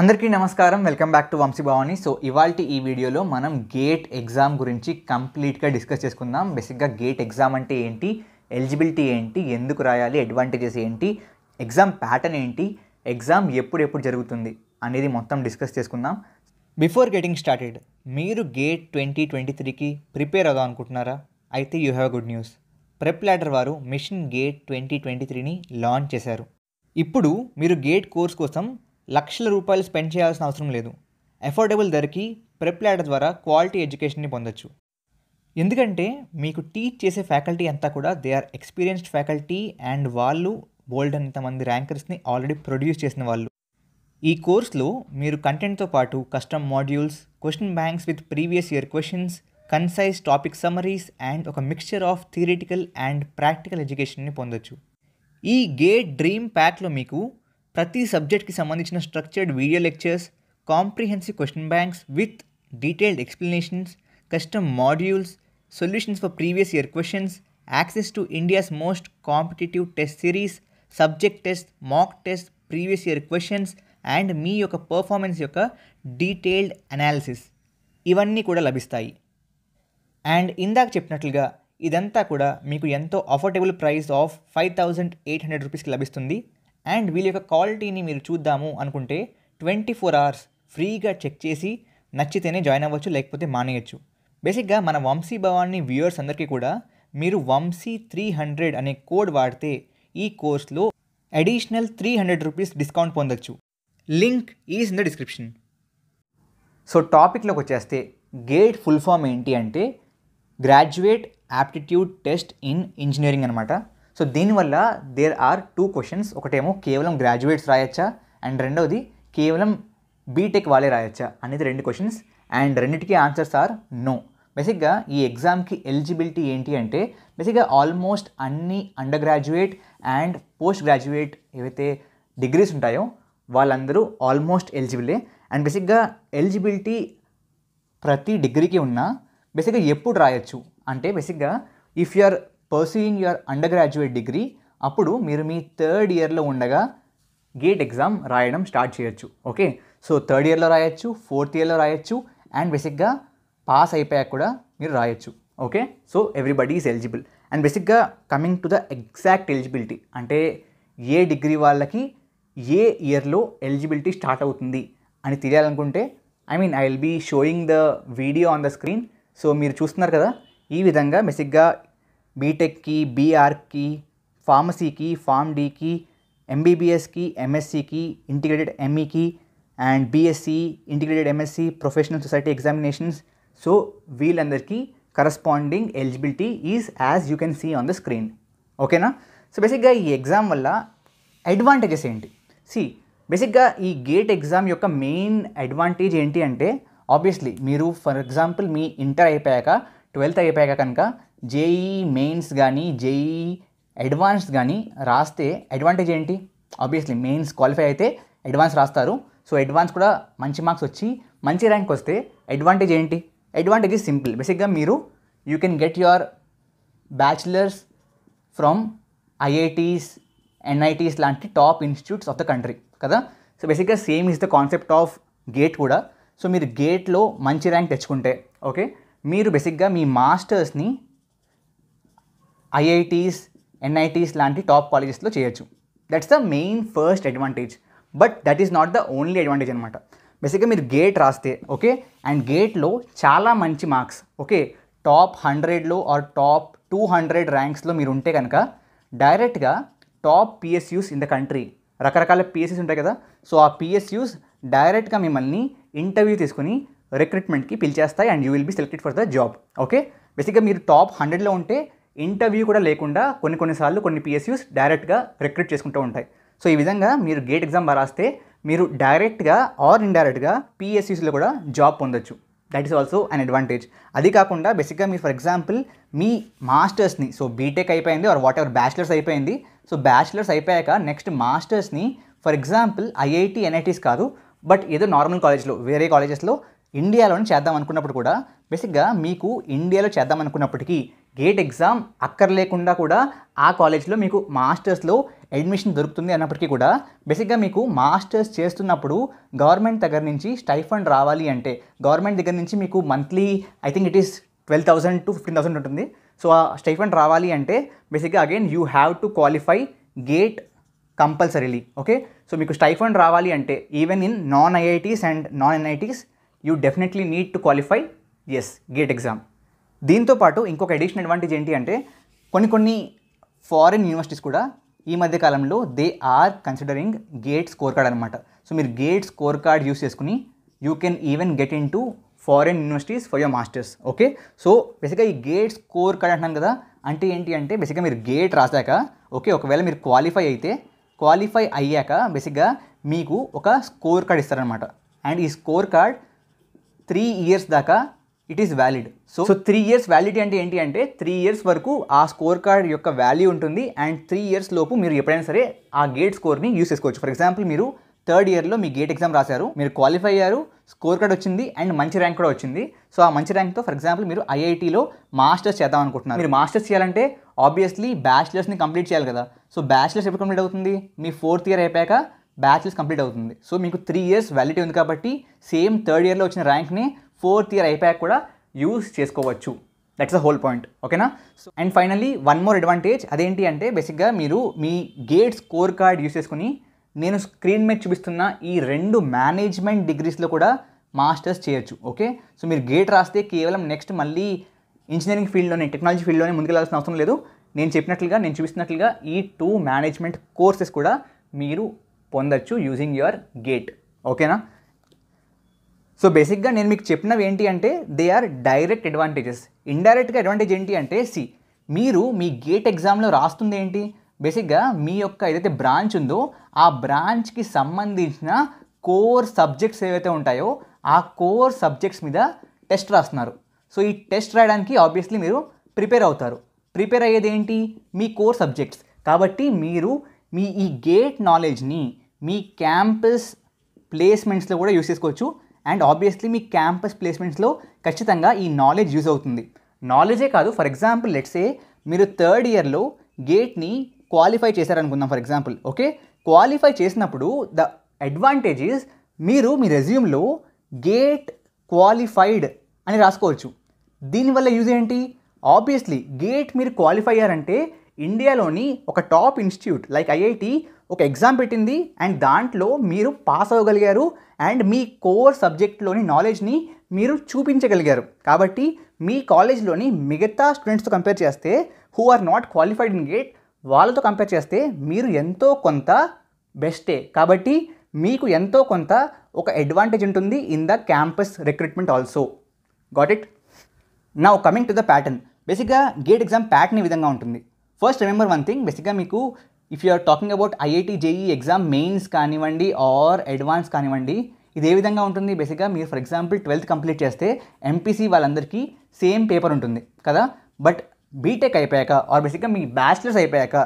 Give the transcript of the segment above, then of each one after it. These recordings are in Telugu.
అందరికీ నమస్కారం welcome back to Vamshi Bhavani so ఇవాళ ఈ వీడియోలో మనం గేట్ ఎగ్జామ్ గురించి కంప్లీట్గా డిస్కస్ చేసుకుందాం బేసిక్గా గేట్ ఎగ్జామ్ అంటే ఏంటి ఎలిజిబిలిటీ ఏంటి ఎందుకు రాయాలి అడ్వాంటేజెస్ ఏంటి ఎగ్జామ్ ప్యాటర్న్ ఏంటి ఎగ్జామ్ ఎప్పుడెప్పుడు జరుగుతుంది అనేది మొత్తం డిస్కస్ చేసుకుందాం బిఫోర్ గెటింగ్ స్టార్టెడ్ మీరు గేట్ ట్వంటీ ట్వంటీ త్రీకి ప్రిపేర్ అవుదాం అనుకుంటున్నారా అయితే you have good news prep ladder వారు మిషన్ గేట్ ట్వంటీ ట్వంటీ త్రీని లాంచ్ చేశారు ఇప్పుడు మీరు గేట్ కోర్స్ కోసం లక్షల రూపాయలు స్పెండ్ చేయాల్సిన అవసరం లేదు అఫోర్డబుల్ ధరకి ప్రిప్లాడ్ ద్వారా క్వాలిటీ ఎడ్యుకేషన్ని పొందొచ్చు ఎందుకంటే మీకు టీచ్ చేసే ఫ్యాకల్టీ అంతా కూడా they are experienced faculty and వాళ్ళు బోల్డ్ అంతమంది ర్యాంకర్స్ని ఆల్రెడీ ప్రొడ్యూస్ చేసిన వాళ్ళు ఈ కోర్స్లో మీరు కంటెంట్తో పాటు custom modules question banks with previous year questions concise topic summaries and ఒక mixture of theoretical and practical ఎడ్యుకేషన్ని పొందొచ్చు ఈ గే డ్రీమ్ ప్యాక్లో మీకు ప్రతి సబ్జెక్ట్కి సంబంధించిన structured video lectures comprehensive question banks with detailed explanations custom modules solutions for previous year questions access to India's most competitive test series subject test mock test previous year questions and మీ యొక్క పర్ఫార్మెన్స్ యొక్క డీటెయిల్డ్ అనాలిసిస్ ఇవన్నీ కూడా లభిస్తాయి అండ్ ఇందాక చెప్పినట్లుగా ఇదంతా కూడా మీకు ఎంతో affordable price of five thousand eight hundred రూపీస్కి లభిస్తుంది అండ్ వీళ్ళ యొక్క క్వాలిటీని మీరు చూద్దాము అనుకుంటే ట్వంటీ ఫోర్ అవర్స్ ఫ్రీగా చెక్ చేసి నచ్చితేనే జాయిన్ అవ్వచ్చు లేకపోతే మానేయచ్చు బేసిక్గా మన వంశీ భవాన్ని వ్యూయర్స్ అందరికీ కూడా మీరు వంశీ త్రీ హండ్రెడ్ అనే కోడ్ వాడితే ఈ కోర్స్లో additional three hundred rupees discount పొందొచ్చు link is in the description so టాపిక్లోకి వచ్చేస్తే గేట్ ఫుల్ ఫామ్ ఏంటి అంటే graduate aptitude test in engineering అనమాట సో దీనివల్ల దేర్ ఆర్ టూ క్వశ్చన్స్ ఒకటేమో కేవలం గ్రాడ్యుయేట్స్ రాయొచ్చా అండ్ రెండవది కేవలం బీటెక్ వాళ్ళే రాయొచ్చా అనేది రెండు క్వశ్చన్స్ అండ్ రెండింటికి ఆన్సర్స్ ఆర్ నో బేసిక్గా ఈ ఎగ్జామ్కి ఎలిజిబిలిటీ ఏంటి అంటే బేసిక్గా ఆల్మోస్ట్ అన్ని undergraduate and postgraduate ఏవైతే డిగ్రీస్ ఉంటాయో వాళ్ళందరూ ఆల్మోస్ట్ ఎలిజిబులే అండ్ బేసిక్గా ఎలిజిబిలిటీ ప్రతి డిగ్రీకి ఉన్నా బేసిక్గా ఎప్పుడు రాయొచ్చు అంటే బేసిక్గా if you are pursuing your undergraduate degree అప్పుడు మీరు మీ థర్డ్ ఇయర్లో ఉండగా గేట్ ఎగ్జామ్ రాయడం స్టార్ట్ చేయొచ్చు ఓకే సో థర్డ్ ఇయర్లో రాయొచ్చు ఫోర్త్ ఇయర్లో రాయొచ్చు అండ్ బేసిక్గా పాస్ అయిపోయాక కూడా మీరు రాయొచ్చు okay so everybody is eligible and బేసిక్గా coming to the exact eligibility అంటే ఏ డిగ్రీ వాళ్ళకి ఏ ఇయర్లో ఎలిజిబిలిటీ స్టార్ట్ అవుతుంది అని తెలియాలనుకుంటే I mean I will be showing the video on the screen so మీరు చూస్తున్నారు కదా ఈ విధంగా బేసిక్గా బీటెక్కి బీఆర్కి ఫార్మసీకి ఫామ్ డీకి ఎంబీబీఎస్కి ఎంఎస్సికి ఇంటిగ్రేటెడ్ ఎంఈకి and BSc integrated MSc professional society examinations so వీళ్ళందరికీ corresponding eligibility is as you can see on the screen ఓకేనా సో బేసిక్గా ఈ ఎగ్జామ్ వల్ల అడ్వాంటేజెస్ ఏంటి సి బేసిక్గా ఈ గేట్ ఎగ్జామ్ యొక్క మెయిన్ అడ్వాంటేజ్ ఏంటి అంటే ఆబ్వియస్లీ మీరు ఫర్ ఎగ్జాంపుల్ మీ ఇంటర్ అయిపోయాక ట్వెల్త్ అయిపోయాక కనుక జేఈ మెయిన్స్ కానీ జేఈ అడ్వాన్స్ కానీ రాస్తే అడ్వాంటేజ్ ఏంటి ఆబ్వియస్లీ మెయిన్స్ క్వాలిఫై అయితే అడ్వాన్స్ రాస్తారు సో అడ్వాన్స్ కూడా మంచి మార్క్స్ వచ్చి మంచి ర్యాంక్ వస్తే అడ్వాంటేజ్ ఏంటి అడ్వాంటేజ్ సింపుల్ బేసిక్గా మీరు you can get your bachelors from IITs NITs లాంటి top institutes of the country కదా సో బేసిక్గా same is the concept of GATE కూడా సో మీరు గేట్లో మంచి ర్యాంక్ తెచ్చుకుంటే ఓకే మీరు బేసిక్గా మీ మాస్టర్స్ని ఐఐటీస్ ఎన్ఐటీస్ లాంటి టాప్ కాలేజెస్లో చేయొచ్చు that's the main first advantage but that is not the only advantage అనమాట బేసిక్గా మీరు గేట్ రాస్తే ఓకే అండ్ గేట్లో చాలా మంచి మార్క్స్ ఓకే టాప్ హండ్రెడ్లో ఆర్ టాప్ టూ హండ్రెడ్ ర్యాంక్స్లో మీరు ఉంటే కనుక డైరెక్ట్గా top PSUs in the country రకరకాల పిఎస్యూస్ ఉంటాయి కదా సో ఆ పిఎస్యూస్ డైరెక్ట్గా మిమ్మల్ని ఇంటర్వ్యూ తీసుకుని రిక్రూట్మెంట్కి పిలిచేస్తాయి and you will be selected for the job okay బేసిక్గా మీరు టాప్ హండ్రెడ్లో ఉంటే ఇంటర్వ్యూ కూడా లేకుండా కొన్ని కొన్నిసార్లు కొన్ని పిఎస్యూస్ డైరెక్ట్గా రిక్రూట్ చేసుకుంటూ ఉంటాయి సో ఈ విధంగా మీరు గేట్ ఎగ్జామ్ రాస్తే మీరు డైరెక్ట్గా ఆర్ ఇండైరెక్ట్గా పిఎస్యూస్లో కూడా జాబ్ పొందొచ్చు that is also an advantage అది కాకుండా బేసిక్గా మీరు ఫర్ ఎగ్జాంపుల్ మీ మాస్టర్స్ని సో బీటెక్ అయిపోయింది ఆర్ వాట్ ఎవర్ బ్యాచిలర్స్ అయిపోయింది సో బ్యాచిలర్స్ అయిపోయాక నెక్స్ట్ మాస్టర్స్ని ఫర్ ఎగ్జాంపుల్ ఐఐటి ఎన్ఐటీస్ కాదు బట్ ఏదో నార్మల్ కాలేజ్లో వేరే కాలేజెస్లో ఇండియాలోనే చేద్దాం అనుకున్నప్పుడు కూడా బేసిక్గా మీకు ఇండియాలో చేద్దాం అనుకున్నప్పటికీ గేట్ ఎగ్జామ్ అక్కర్లేకుండా కూడా ఆ కాలేజ్లో మీకు మాస్టర్స్లో అడ్మిషన్ దొరుకుతుంది అన్నప్పటికీ కూడా బేసిక్గా మీకు మాస్టర్స్ చేస్తున్నప్పుడు గవర్నమెంట్ దగ్గర నుంచి స్టైఫండ్ రావాలి అంటే గవర్నమెంట్ దగ్గర నుంచి మీకు monthly I think it is twelve thousand to fifteen thousand ఉంటుంది సో ఆ స్టైఫండ్ రావాలి అంటే బేసిక్గా again you have to qualify GATE compulsorily okay so మీకు స్టైఫండ్ రావాలి అంటే even in non IITs and non NITs you definitely need to qualify as GATE exam దీంతో పాటు ఇంకొక ఎడిషనల్ అడ్వాంటేజ్ ఏంటి అంటే కొన్ని కొన్ని ఫారిన్ యూనివర్సిటీస్ కూడా ఈ మధ్య కాలంలో they are considering GATE score card అనమాట సో మీరు గేట్ స్కోర్ కార్డ్ యూస్ చేసుకుని you can even get in to foreign universities for your masters okay so బేసిక్గా ఈ గేట్ స్కోర్ కార్డ్ అంటున్నాను కదా అంటే ఏంటి అంటే బేసిక్గా మీరు గేట్ రాసాక ఓకే ఒకవేళ మీరు క్వాలిఫై అయితే క్వాలిఫై అయ్యాక బేసిక్గా మీకు ఒక స్కోర్ కార్డ్ ఇస్తారనమాట అండ్ ఈ స్కోర్ కార్డ్ త్రీ ఇయర్స్ దాకా it is valid so so three years validity అంటే ఏంటి అంటే త్రీ ఇయర్స్ వరకు ఆ స్కోర్ కార్డ్ యొక్క వాల్యూ ఉంటుంది అండ్ త్రీ ఇయర్స్ లోపు మీరు ఎప్పుడైనా సరే ఆ గేట్ స్కోర్ని యూస్ చేసుకోవచ్చు ఫర్ ఎగ్జాంపుల్ మీరు థర్డ్ ఇయర్లో మీ గేట్ ఎగ్జామ్ రాశారు మీరు క్వాలిఫై అయ్యారు స్కోర్ కార్డ్ వచ్చింది అండ్ మంచి ర్యాంక్ కూడా వచ్చింది సో ఆ మంచి ర్యాంక్తో ఫర్ ఎగ్జాంపుల్ మీరు ఐఐటీలో మాస్టర్స్ చేద్దాం అనుకుంటున్నారు మీరు మాస్టర్స్ చేయాలంటే ఆబ్వియస్లీ బ్యాచిలర్స్ని కంప్లీట్ చేయాలి కదా సో బ్యాచిలర్స్ ఎప్పుడు కంప్లీట్ అవుతుంది మీ ఫోర్త్ ఇయర్ అయిపోయాక బ్యాచిలర్స్ కంప్లీట్ అవుతుంది సో మీకు త్రీ ఇయర్స్ వ్యాలిటీ ఉంది కాబట్టి సేమ్ థర్డ్ ఇయర్లో వచ్చిన ర్యాంక్ని ఫోర్త్ ఇయర్ అయిపోయాక కూడా యూస్ చేసుకోవచ్చు దట్స్ ద హోల్ పాయింట్ ఓకేనా so and finally one more advantage అదేంటి అంటే బేసిక్గా మీరు మీ గేట్ స్కోర్ కార్డ్ యూస్ చేసుకుని నేను స్క్రీన్ మీద చూపిస్తున్న ఈ రెండు మేనేజ్మెంట్ డిగ్రీస్లో కూడా మాస్టర్స్ చేయొచ్చు ఓకే సో మీరు గేట్ రాస్తే కేవలం నెక్స్ట్ మళ్ళీ ఇంజనీరింగ్ ఫీల్డ్లోనే టెక్నాలజీ ఫీల్డ్లోనే ముందుకెళ్ళాల్సిన అవసరం లేదు నేను చెప్పినట్లుగా నేను చూపిస్తున్నట్లుగా ఈ టూ మేనేజ్మెంట్ కోర్సెస్ కూడా మీరు పొందొచ్చు యూజింగ్ యువర్ గేట్ ఓకేనా సో బేసిక్గా నేను మీకు చెప్పినవి ఏంటి అంటే దే ఆర్ డైరెక్ట్ అడ్వాంటేజెస్ ఇండైరెక్ట్గా అడ్వాంటేజ్ ఏంటి అంటే సి మీరు మీ గేట్ ఎగ్జామ్లో రాస్తుంది ఏంటి బేసిక్గా మీ యొక్క ఏదైతే బ్రాంచ్ ఉందో ఆ బ్రాంచ్కి సంబంధించిన కోర్ సబ్జెక్ట్స్ ఏవైతే ఉంటాయో ఆ కోర్ సబ్జెక్ట్స్ మీద టెస్ట్ రాస్తున్నారు సో ఈ టెస్ట్ రాయడానికి ఆబ్వియస్లీ మీరు ప్రిపేర్ అవుతారు ప్రిపేర్ అయ్యేది ఏంటి మీ కోర్ సబ్జెక్ట్స్ కాబట్టి మీరు మీ ఈ గేట్ నాలెడ్జ్ని మీ క్యాంపస్ ప్లేస్మెంట్స్లో కూడా యూస్ చేసుకోవచ్చు అండ్ ఆబ్వియస్లీ మీ క్యాంపస్ ప్లేస్మెంట్స్లో ఖచ్చితంగా ఈ నాలెడ్జ్ యూజ్ అవుతుంది నాలెడ్జే కాదు ఫర్ ఎగ్జాంపుల్ లెట్సే మీరు థర్డ్ ఇయర్లో గేట్ని క్వాలిఫై చేశారనుకుందాం ఫర్ ఎగ్జాంపుల్ ఓకే క్వాలిఫై చేసినప్పుడు ద అడ్వాంటేజెస్ మీరు మీ రెజ్యూమ్లో గేట్ క్వాలిఫైడ్ అని రాసుకోవచ్చు దీనివల్ల యూజ్ ఏంటి ఆబ్వియస్లీ గేట్ మీరు క్వాలిఫై అయ్యారంటే ఇండియాలోని ఒక టాప్ ఇన్స్టిట్యూట్ లైక్ ఐఐటి ఒక ఎగ్జామ్ పెట్టింది అండ్ దాంట్లో మీరు పాస్ అవ్వగలిగారు అండ్ మీ కోర్ సబ్జెక్ట్లోని నాలెడ్జ్ని మీరు చూపించగలిగారు కాబట్టి మీ కాలేజ్లోని మిగతా స్టూడెంట్స్తో కంపేర్ చేస్తే who are not qualified in GATE వాళ్ళతో కంపేర్ చేస్తే మీరు ఎంతో కొంత బెస్టే కాబట్టి మీకు ఎంతో కొంత ఒక అడ్వాంటేజ్ ఉంటుంది in the campus recruitment also got it నా కమింగ్ టు ద ప్యాటర్న్ బేసిక్గా గేట్ ఎగ్జామ్ ప్యాటర్న్ ఈ విధంగా ఉంటుంది ఫస్ట్ రిమెంబర్ వన్ థింగ్ బేసిక్గా మీకు if you are talking about IIT JEE exam mains కానివ్వండి ఆర్ అడ్వాన్స్ కానివ్వండి ఇది ఏ విధంగా ఉంటుంది బేసిక్గా మీరు ఫర్ ఎగ్జాంపుల్ ట్వెల్త్ కంప్లీట్ చేస్తే ఎంపీసీ వాళ్ళందరికీ సేమ్ పేపర్ ఉంటుంది కదా బట్ బీటెక్ అయిపోయాక ఆర్ బేసిక్గా మీ బ్యాచిలర్స్ అయిపోయాక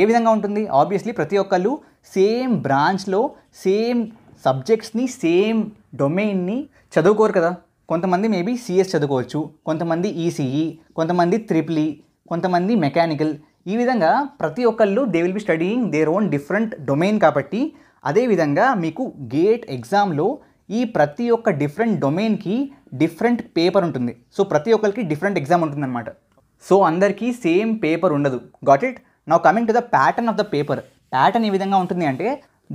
ఏ విధంగా ఉంటుంది ఆబ్వియస్లీ ప్రతి ఒక్కళ్ళు సేమ్ బ్రాంచ్లో సేమ్ సబ్జెక్ట్స్ని సేమ్ డొమైన్ని చదువుకోరు కదా కొంతమంది మేబీ సిఎస్ చదువుకోవచ్చు కొంతమంది ఈసీఈ e e, కొంతమంది త్రిపుల్ e, కొంతమంది మెకానికల్ ఈ విధంగా ప్రతి ఒక్కళ్ళు they will be studying their own different domain కాబట్టి అదేవిధంగా మీకు గేట్ ఎగ్జామ్లో ఈ ప్రతి ఒక్క డిఫరెంట్ డొమైన్కి డిఫరెంట్ పేపర్ ఉంటుంది సో ప్రతి ఒక్కరికి డిఫరెంట్ ఎగ్జామ్ ఉంటుందన్నమాట సో అందరికీ సేమ్ పేపర్ ఉండదు got it now coming to the pattern of the paper pattern ఏ విధంగా ఉంటుంది అంటే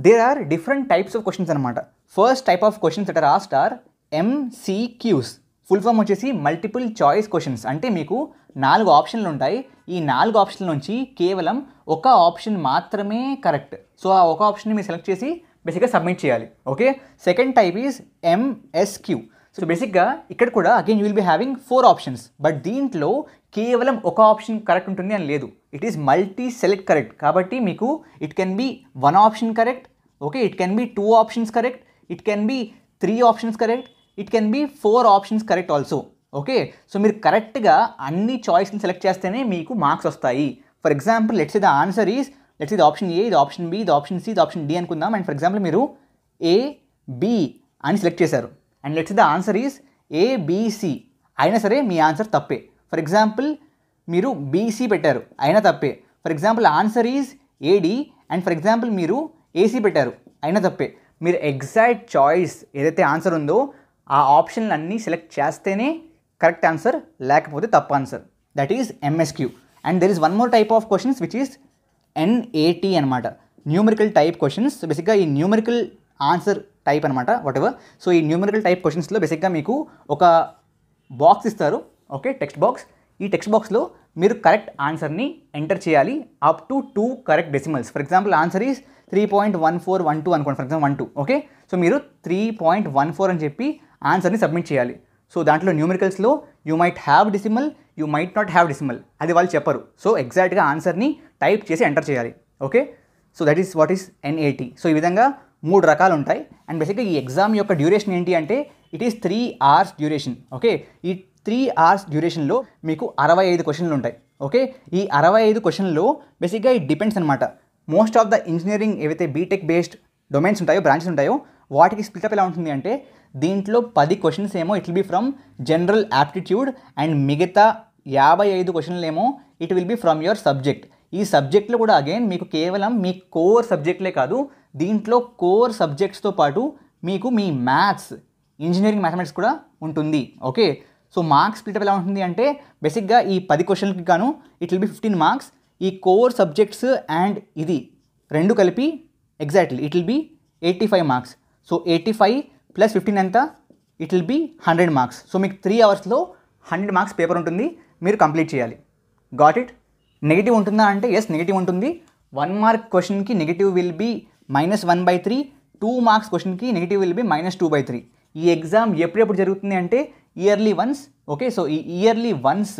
there are different types of questions అనమాట first type of questions that are asked are MCQs full form వచ్చేసి మల్టిపుల్ చాయిస్ క్వశ్చన్స్ అంటే మీకు నాలుగు ఆప్షన్లు ఉంటాయి ఈ నాలుగు ఆప్షన్ల నుంచి కేవలం ఒక ఆప్షన్ మాత్రమే కరెక్ట్ సో ఆ ఒక ఆప్షన్ని మీరు సెలెక్ట్ చేసి బేసిక్గా సబ్మిట్ చేయాలి okay second type is MSQ so బేసిక్గా ఇక్కడ కూడా again you will be having four options but దీంట్లో కేవలం ఒక ఆప్షన్ కరెక్ట్ ఉంటుంది అని లేదు it is multi select correct కాబట్టి మీకు it can be one option correct okay it can be two options correct it can be three options correct it can be four options correct also okay so మీరు కరెక్ట్గా అన్ని చాయిస్ని సెలెక్ట్ చేస్తేనే మీకు మార్క్స్ వస్తాయి for example let's the answer is let's ఇది ఆప్షన్ ఏ ఇది ఆప్షన్ బి ఇది ఆప్షన్ సి ఇది ఆప్షన్ డి అనుకుందాం అండ్ ఫర్ ఎగ్జాంపుల్ మీరు ఏ బి అని సెలెక్ట్ చేశారు and let's the answer is ABC అయినా సరే మీ ఆన్సర్ తప్పే ఫర్ ఎగ్జాంపుల్ మీరు బీసీ పెట్టారు అయినా తప్పే for example answer is AD and for example మీరు ఏసీ పెట్టారు అయినా తప్పే మీరు ఎగ్జాక్ట్ చాయిస్ ఏదైతే ఆన్సర్ ఉందో ఆ ఆప్షన్లు అన్నీ సెలెక్ట్ చేస్తేనే కరెక్ట్ ఆన్సర్ లేకపోతే తప్పు answer that is MSQ and there is one more type of questions which is NAT అనమాట న్యూమరికల్ టైప్ క్వశ్చన్స్ బేసిక్గా ఈ న్యూమరికల్ ఆన్సర్ టైప్ అనమాట వాట్ ఎవర్ సో ఈ న్యూమరికల్ టైప్ క్వశ్చన్స్లో బేసిక్గా మీకు ఒక బాక్స్ ఇస్తారు ఓకే టెక్స్ట్ బాక్స్ ఈ టెక్స్ట్ బాక్స్లో మీరు కరెక్ట్ ఆన్సర్ని ఎంటర్ చేయాలి up to two correct decimals for example answer is three point one four one two అనుకోండి for example one two okay so మీరు త్రీ పాయింట్ వన్ ఫోర్ అని చెప్పి ఆన్సర్ని సబ్మిట్ చేయాలి సో దాంట్లో న్యూమరికల్స్లో you might have decimal you might not have decimal అది వాళ్ళు చెప్పరు సో ఎగ్జాక్ట్గా ఆన్సర్ని టైప్ చేసి ఎంటర్ చేయాలి okay so that is what is NAT so ఈ విధంగా మూడు రకాలు ఉంటాయి అండ్ బేసిక్గా ఈ ఎగ్జామ్ యొక్క డ్యూరేషన్ ఏంటి అంటే it is three hours duration okay ఈ త్రీ అవర్స్ డ్యూరేషన్లో మీకు అరవై ఐదు క్వశ్చన్లు ఉంటాయి ఓకే ఈ అరవై ఐదు క్వశ్చన్లో బేసిక్గా ఇట్ డిపెండ్స్ అనమాట మోస్ట్ ఆఫ్ ద ఇంజనీరింగ్ ఏవైతే బీటెక్ బేస్డ్ డొమైన్స్ ఉంటాయో బ్రాంచెస్ ఉంటాయో వాటికి స్ప్లిటప్ ఎలా ఉంటుంది అంటే దీంట్లో పది క్వశ్చన్స్ ఏమో it will be from general aptitude and మిగతా యాభై ఐదు క్వశ్చన్లు ఏమో it will be from your subject ఈ సబ్జెక్ట్లో కూడా అగైన్ మీకు కేవలం మీ కోర్ సబ్జెక్ట్లే కాదు దీంట్లో కోర్ సబ్జెక్ట్స్తో పాటు మీకు మీ మ్యాథ్స్ ఇంజనీరింగ్ మ్యాథమెటిక్స్ కూడా ఉంటుంది ఓకే సో మార్క్స్ స్ప్లిట్ ఎలా ఉంటుంది అంటే బేసిక్గా ఈ పది క్వశ్చన్లకి గాను it will be fifteen marks ఈ కోర్ సబ్జెక్ట్స్ అండ్ ఇది రెండు కలిపి exactly it will be eighty five marks so eighty five plus fifteen ఎంత it will be hundred marks so మీకు త్రీ అవర్స్లో హండ్రెడ్ మార్క్స్ పేపర్ ఉంటుంది మీరు కంప్లీట్ చేయాలి గాట్ ఇట్ నెగిటివ్ ఉంటుందా అంటే ఎస్ నెగిటివ్ ఉంటుంది వన్ మార్క్ క్వశ్చన్కి negative will be minus one by three two marks క్వశ్చన్కి negative will be minus two by three ఈ ఎగ్జామ్ ఎప్పుడెప్పుడు జరుగుతుంది అంటే ఇయర్లీ వన్స్ ఓకే సో ఈ yearly once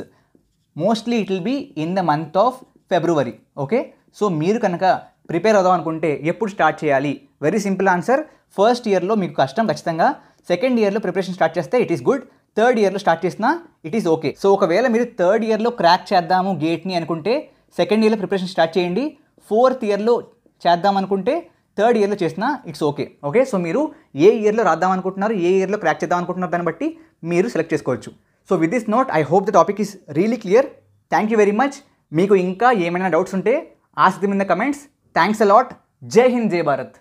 mostly it will be in the month of February okay so మీరు కనుక ప్రిపేర్ అవుదాం అనుకుంటే ఎప్పుడు స్టార్ట్ చేయాలి వెరీ సింపుల్ ఆన్సర్ ఫస్ట్ ఇయర్లో మీకు కష్టం ఖచ్చితంగా సెకండ్ ఇయర్లో ప్రిపరేషన్ స్టార్ట్ చేస్తే ఇట్ ఈస్ గుడ్ థర్డ్ ఇయర్లో స్టార్ట్ చేసినా ఇట్ ఈస్ ఓకే సో ఒకవేళ మీరు థర్డ్ ఇయర్లో క్రాక్ చేద్దాము గేట్ని అనుకుంటే సెకండ్ ఇయర్లో ప్రిపరేషన్ స్టార్ట్ చేయండి ఫోర్త్ ఇయర్లో చేద్దాం అనుకుంటే థర్డ్ ఇయర్లో చేసినా ఇట్స్ ఓకే ఓకే సో మీరు ఏ ఇయర్లో రాద్దాం అనుకుంటున్నారు ఏ ఇయర్లో క్రాక్ చేద్దాం అనుకుంటున్నారు దాన్ని బట్టి మీరు సెలెక్ట్ చేసుకోవచ్చు so with this note I hope the topic is really clear thank you very much మీకు ఇంకా ఏమైనా డౌట్స్ ఉంటే ఆసక్తి మీద కమెంట్స్ థ్యాంక్స్ అలాట్ జై హింద్ జై భారత్